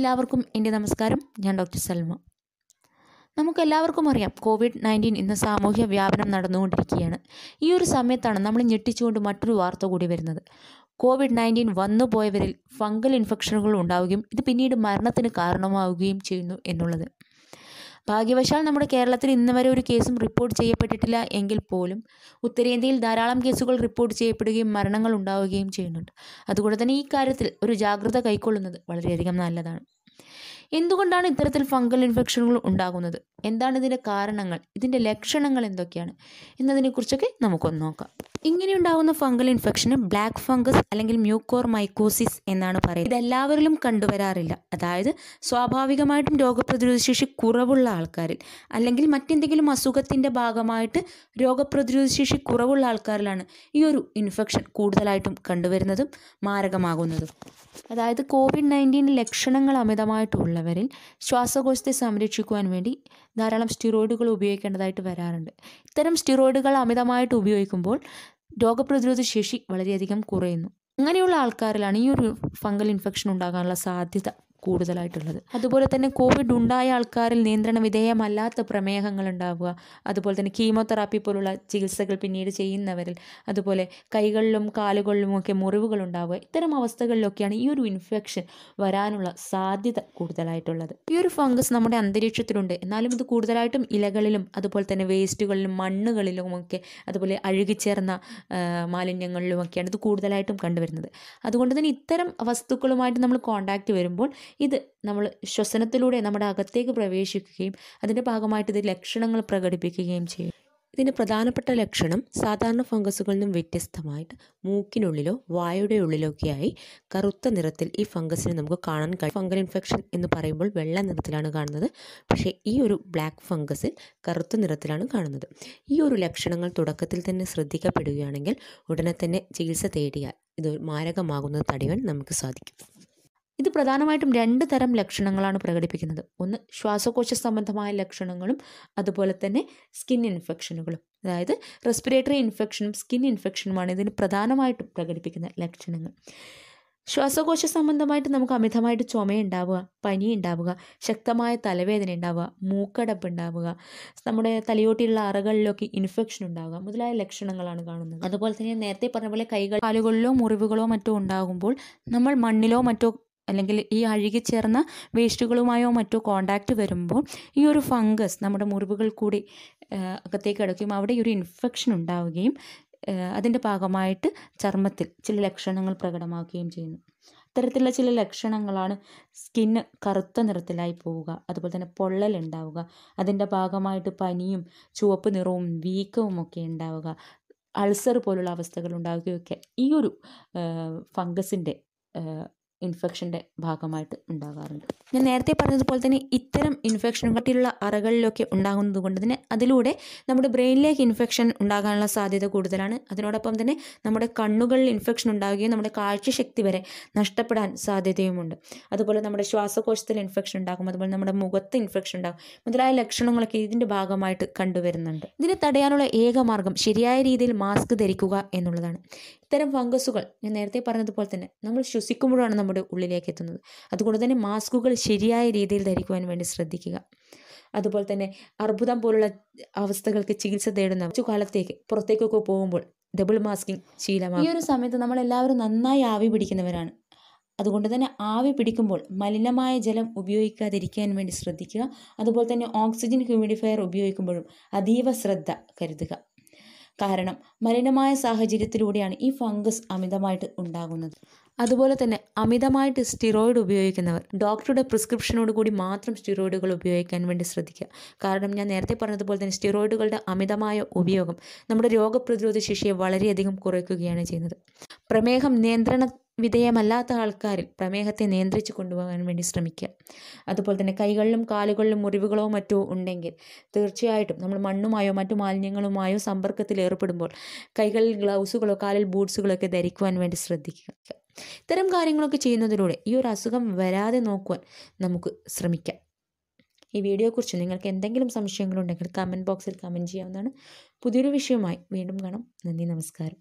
എല്ലാവർക്കും എൻ്റെ നമസ്കാരം ഞാൻ ഡോക്ടർ സൽമ നമുക്കെല്ലാവർക്കും അറിയാം കോവിഡ് നയൻറ്റീൻ ഇന്ന് സാമൂഹ്യ വ്യാപനം നടന്നുകൊണ്ടിരിക്കുകയാണ് ഈ ഒരു സമയത്താണ് നമ്മൾ ഞെട്ടിച്ചുകൊണ്ട് മറ്റൊരു വാർത്ത കൂടി വരുന്നത് കോവിഡ് നയൻറ്റീൻ വന്നുപോയവരിൽ ഫംഗൽ ഇൻഫെക്ഷനുകൾ ഉണ്ടാവുകയും ഇത് പിന്നീട് മരണത്തിന് കാരണമാവുകയും ചെയ്യുന്നു എന്നുള്ളത് ഭാഗ്യവശാൽ നമ്മുടെ കേരളത്തിൽ ഇന്ന് വരെ ഒരു കേസും റിപ്പോർട്ട് ചെയ്യപ്പെട്ടിട്ടില്ല എങ്കിൽ പോലും ഉത്തരേന്ത്യയിൽ ധാരാളം കേസുകൾ റിപ്പോർട്ട് ചെയ്യപ്പെടുകയും മരണങ്ങൾ ഉണ്ടാവുകയും ചെയ്യുന്നുണ്ട് അതുകൊണ്ട് തന്നെ ഈ കാര്യത്തിൽ ഒരു ജാഗ്രത കൈക്കൊള്ളുന്നത് വളരെയധികം നല്ലതാണ് എന്തുകൊണ്ടാണ് ഇത്തരത്തിൽ ഫംഗൽ ഇൻഫെക്ഷനുകൾ ഉണ്ടാകുന്നത് എന്താണ് ഇതിൻ്റെ കാരണങ്ങൾ ഇതിൻ്റെ ലക്ഷണങ്ങൾ എന്തൊക്കെയാണ് എന്നതിനെക്കുറിച്ചൊക്കെ നമുക്കൊന്ന് നോക്കാം ഇങ്ങനെ ഉണ്ടാകുന്ന ഫംഗൽ ഇൻഫെക്ഷന് ബ്ലാക്ക് ഫംഗസ് അല്ലെങ്കിൽ മ്യൂക്കോർ മൈക്കോസിസ് എന്നാണ് പറയുന്നത് ഇതെല്ലാവരിലും കണ്ടുവരാറില്ല അതായത് സ്വാഭാവികമായിട്ടും രോഗപ്രതിരോധ ശേഷി കുറവുള്ള ആൾക്കാരിൽ അല്ലെങ്കിൽ മറ്റെന്തെങ്കിലും അസുഖത്തിൻ്റെ ഭാഗമായിട്ട് രോഗപ്രതിരോധ ശേഷി കുറവുള്ള ആൾക്കാരിലാണ് ഈ ഒരു ഇൻഫെക്ഷൻ കൂടുതലായിട്ടും കണ്ടുവരുന്നതും മാരകമാകുന്നതും അതായത് കോവിഡ് നയൻറ്റീൻ ലക്ഷണങ്ങൾ അമിതമായിട്ടുള്ള ഉള്ളവരിൽ ശ്വാസകോശത്തെ സംരക്ഷിക്കുവാൻ വേണ്ടി ധാരാളം സ്റ്റിറോയിഡുകൾ ഉപയോഗിക്കേണ്ടതായിട്ട് വരാറുണ്ട് ഇത്തരം സ്റ്റിറോയിഡുകൾ അമിതമായിട്ട് ഉപയോഗിക്കുമ്പോൾ രോഗപ്രതിരോധ ശേഷി വളരെയധികം കുറയുന്നു അങ്ങനെയുള്ള ആൾക്കാരിലാണ് ഈ ഒരു ഫംഗൽ ഇൻഫെക്ഷൻ ഉണ്ടാകാനുള്ള സാധ്യത കൂടുതലായിട്ടുള്ളത് അതുപോലെ തന്നെ കോവിഡ് ഉണ്ടായ ആൾക്കാരിൽ നിയന്ത്രണ വിധേയമല്ലാത്ത പ്രമേഹങ്ങൾ ഉണ്ടാവുക അതുപോലെ തന്നെ കീമോതെറാപ്പി പോലുള്ള ചികിത്സകൾ പിന്നീട് ചെയ്യുന്നവരിൽ അതുപോലെ കൈകളിലും കാലുകളിലും ഒക്കെ മുറിവുകൾ ഉണ്ടാവുക ഇത്തരം അവസ്ഥകളിലൊക്കെയാണ് ഈ ഒരു ഇൻഫെക്ഷൻ വരാനുള്ള സാധ്യത കൂടുതലായിട്ടുള്ളത് ഈ ഒരു ഫംഗസ് നമ്മുടെ അന്തരീക്ഷത്തിലുണ്ട് എന്നാലും ഇത് കൂടുതലായിട്ടും ഇലകളിലും അതുപോലെ തന്നെ വേസ്റ്റുകളിലും മണ്ണുകളിലും ഒക്കെ അതുപോലെ അഴുകിച്ചേർന്ന മാലിന്യങ്ങളിലും ഒക്കെയാണ് ഇത് കൂടുതലായിട്ടും കണ്ടുവരുന്നത് അതുകൊണ്ട് തന്നെ ഇത്തരം വസ്തുക്കളുമായിട്ട് നമ്മൾ കോണ്ടാക്റ്റ് വരുമ്പോൾ ഇത് നമ്മൾ ശ്വസനത്തിലൂടെ നമ്മുടെ അകത്തേക്ക് പ്രവേശിക്കുകയും അതിൻ്റെ ഭാഗമായിട്ട് ഇത് ലക്ഷണങ്ങൾ പ്രകടിപ്പിക്കുകയും ചെയ്യും ഇതിൻ്റെ പ്രധാനപ്പെട്ട ലക്ഷണം സാധാരണ ഫംഗസുകളിൽ നിന്നും വ്യത്യസ്തമായിട്ട് മൂക്കിനുള്ളിലോ വായുടെ ഒക്കെയായി കറുത്ത നിറത്തിൽ ഈ ഫംഗസിനെ നമുക്ക് കാണാൻ കഴിയും ഫംഗൽ ഇൻഫെക്ഷൻ എന്ന് പറയുമ്പോൾ വെള്ള നിറത്തിലാണ് കാണുന്നത് പക്ഷേ ഈ ഒരു ബ്ലാക്ക് ഫംഗസിൽ കറുത്ത നിറത്തിലാണ് കാണുന്നത് ഈ ഒരു ലക്ഷണങ്ങൾ തുടക്കത്തിൽ തന്നെ ശ്രദ്ധിക്കപ്പെടുകയാണെങ്കിൽ ഉടനെ തന്നെ ചികിത്സ തേടിയാൽ ഇത് മാരകമാകുന്നത് തടയാൻ നമുക്ക് സാധിക്കും ഇത് പ്രധാനമായിട്ടും രണ്ട് തരം ലക്ഷണങ്ങളാണ് പ്രകടിപ്പിക്കുന്നത് ഒന്ന് ശ്വാസകോശ സംബന്ധമായ ലക്ഷണങ്ങളും അതുപോലെ തന്നെ സ്കിൻ ഇൻഫെക്ഷനുകളും അതായത് റെസ്പിറേറ്ററി ഇൻഫെക്ഷനും സ്കിൻ ഇൻഫെക്ഷനുമാണ് ഇതിന് പ്രധാനമായിട്ടും പ്രകടിപ്പിക്കുന്ന ലക്ഷണങ്ങൾ ശ്വാസകോശ സംബന്ധമായിട്ട് നമുക്ക് അമിതമായിട്ട് ചുമയുണ്ടാവുക പനി ഉണ്ടാവുക ശക്തമായ തലവേദന ഉണ്ടാവുക മൂക്കടപ്പ് ഉണ്ടാവുക നമ്മുടെ തലയോട്ടിയുള്ള അറകളിലൊക്കെ ഇൻഫെക്ഷൻ ഉണ്ടാവുക മുതലായ ലക്ഷണങ്ങളാണ് കാണുന്നത് അതുപോലെ തന്നെ നേരത്തെ പറഞ്ഞ പോലെ കൈകൾ കാലുകളിലോ മുറിവുകളോ മറ്റോ ഉണ്ടാകുമ്പോൾ നമ്മൾ മണ്ണിലോ മറ്റോ അല്ലെങ്കിൽ ഈ ചേർന്ന വേസ്റ്റുകളുമായോ മറ്റോ കോണ്ടാക്റ്റ് വരുമ്പോൾ ഈ ഒരു ഫംഗസ് നമ്മുടെ മുറിവുകൾ കൂടി അകത്തേക്ക് അടയ്ക്കുകയും അവിടെ ഒരു ഇൻഫെക്ഷൻ ഉണ്ടാവുകയും അതിൻ്റെ ഭാഗമായിട്ട് ചർമ്മത്തിൽ ചില ലക്ഷണങ്ങൾ പ്രകടമാക്കുകയും ചെയ്യുന്നു ഇത്തരത്തിലുള്ള ചില ലക്ഷണങ്ങളാണ് സ്കിന്ന് കറുത്ത നിറത്തിലായി പോവുക അതുപോലെ തന്നെ പൊള്ളൽ ഉണ്ടാവുക അതിൻ്റെ ഭാഗമായിട്ട് പനിയും ചുവപ്പ് നിറവും വീക്കവും ഒക്കെ ഉണ്ടാവുക അൾസർ പോലുള്ള അവസ്ഥകൾ ഉണ്ടാവുകയൊക്കെ ഈ ഒരു ഫംഗസിൻ്റെ ഇൻഫെക്ഷൻ്റെ ഭാഗമായിട്ട് ഉണ്ടാകാറുണ്ട് ഞാൻ നേരത്തെ പറഞ്ഞതുപോലെ തന്നെ ഇത്തരം ഇൻഫെക്ഷൻ മറ്റുള്ള അറകളിലൊക്കെ ഉണ്ടാകുന്നത് കൊണ്ട് തന്നെ അതിലൂടെ നമ്മുടെ ബ്രെയിനിലേക്ക് ഇൻഫെക്ഷൻ ഉണ്ടാകാനുള്ള സാധ്യത കൂടുതലാണ് അതിനോടൊപ്പം തന്നെ നമ്മുടെ കണ്ണുകളിൽ ഇൻഫെക്ഷൻ ഉണ്ടാവുകയും നമ്മുടെ കാഴ്ചശക്തി വരെ നഷ്ടപ്പെടാൻ സാധ്യതയുമുണ്ട് അതുപോലെ നമ്മുടെ ശ്വാസകോശത്തിൽ ഇൻഫെക്ഷൻ ഉണ്ടാകും അതുപോലെ നമ്മുടെ മുഖത്ത് ഇൻഫെക്ഷൻ ഉണ്ടാകും മുതലായ ലക്ഷണങ്ങളൊക്കെ ഇതിൻ്റെ ഭാഗമായിട്ട് കണ്ടുവരുന്നുണ്ട് ഇതിനെ തടയാനുള്ള ഏക മാർഗം ശരിയായ രീതിയിൽ മാസ്ക് ധരിക്കുക എന്നുള്ളതാണ് ഇത്തരം ഫംഗസുകൾ ഞാൻ നേരത്തെ പറഞ്ഞതുപോലെ തന്നെ നമ്മൾ ശ്വസിക്കുമ്പോഴാണ് നമ്മുടെ ഉള്ളിലേക്ക് എത്തുന്നത് അതുകൊണ്ട് തന്നെ മാസ്കുകൾ ശരിയായ രീതിയിൽ ധരിക്കുവാൻ വേണ്ടി ശ്രദ്ധിക്കുക അതുപോലെ തന്നെ അർബുദം പോലുള്ള അവസ്ഥകൾക്ക് ചികിത്സ തേടുന്ന കുറച്ചു കാലത്തേക്ക് പുറത്തേക്കൊക്കെ പോകുമ്പോൾ ഡബിൾ മാസ്കിങ് ശീലമാണ് ഈ ഒരു സമയത്ത് നമ്മൾ എല്ലാവരും നന്നായി ആവി പിടിക്കുന്നവരാണ് അതുകൊണ്ട് തന്നെ ആവി പിടിക്കുമ്പോൾ മലിനമായ ജലം ഉപയോഗിക്കാതിരിക്കാൻ വേണ്ടി ശ്രദ്ധിക്കുക അതുപോലെ തന്നെ ഓക്സിജൻ ഹ്യൂമിഡിഫയർ ഉപയോഗിക്കുമ്പോഴും അതീവ ശ്രദ്ധ കരുതുക കാരണം മലിനമായ സാഹചര്യത്തിലൂടെയാണ് ഈ ഫംഗസ് അമിതമായിട്ട് ഉണ്ടാകുന്നത് അതുപോലെ തന്നെ അമിതമായിട്ട് സ്റ്റിറോയിഡ് ഉപയോഗിക്കുന്നവർ ഡോക്ടറുടെ പ്രിസ്ക്രിപ്ഷനോട് കൂടി മാത്രം സ്റ്റിറോയിഡുകൾ ഉപയോഗിക്കാൻ വേണ്ടി ശ്രദ്ധിക്കുക കാരണം ഞാൻ നേരത്തെ പറഞ്ഞതുപോലെ തന്നെ സ്റ്റിറോയിഡുകളുടെ അമിതമായ ഉപയോഗം നമ്മുടെ രോഗപ്രതിരോധ ശേഷിയെ വളരെയധികം കുറയ്ക്കുകയാണ് ചെയ്യുന്നത് പ്രമേഹം നിയന്ത്രണ വിധേയമല്ലാത്ത ആൾക്കാരിൽ പ്രമേഹത്തെ നിയന്ത്രിച്ച് കൊണ്ടുപോകാൻ വേണ്ടി ശ്രമിക്കുക അതുപോലെ തന്നെ കൈകളിലും കാലുകളിലും മുറിവുകളോ മറ്റോ ഉണ്ടെങ്കിൽ തീർച്ചയായിട്ടും നമ്മൾ മണ്ണുമായോ മറ്റു മാലിന്യങ്ങളുമായോ സമ്പർക്കത്തിൽ ഏർപ്പെടുമ്പോൾ കൈകളിൽ ഗ്ലൗസുകളോ കാലിൽ ബൂട്ട്സുകളോ ഒക്കെ ധരിക്കുവാൻ വേണ്ടി ശ്രദ്ധിക്കുക ഇത്തരം കാര്യങ്ങളൊക്കെ ചെയ്യുന്നതിലൂടെ ഈ ഒരു അസുഖം വരാതെ നോക്കുവാൻ നമുക്ക് ശ്രമിക്കാം ഈ വീഡിയോയെക്കുറിച്ച് നിങ്ങൾക്ക് എന്തെങ്കിലും സംശയങ്ങളുണ്ടെങ്കിൽ കമൻറ്റ് ബോക്സിൽ കമൻറ്റ് ചെയ്യാവുന്നതാണ് പുതിയൊരു വിഷയവുമായി വീണ്ടും കാണാം നന്ദി നമസ്കാരം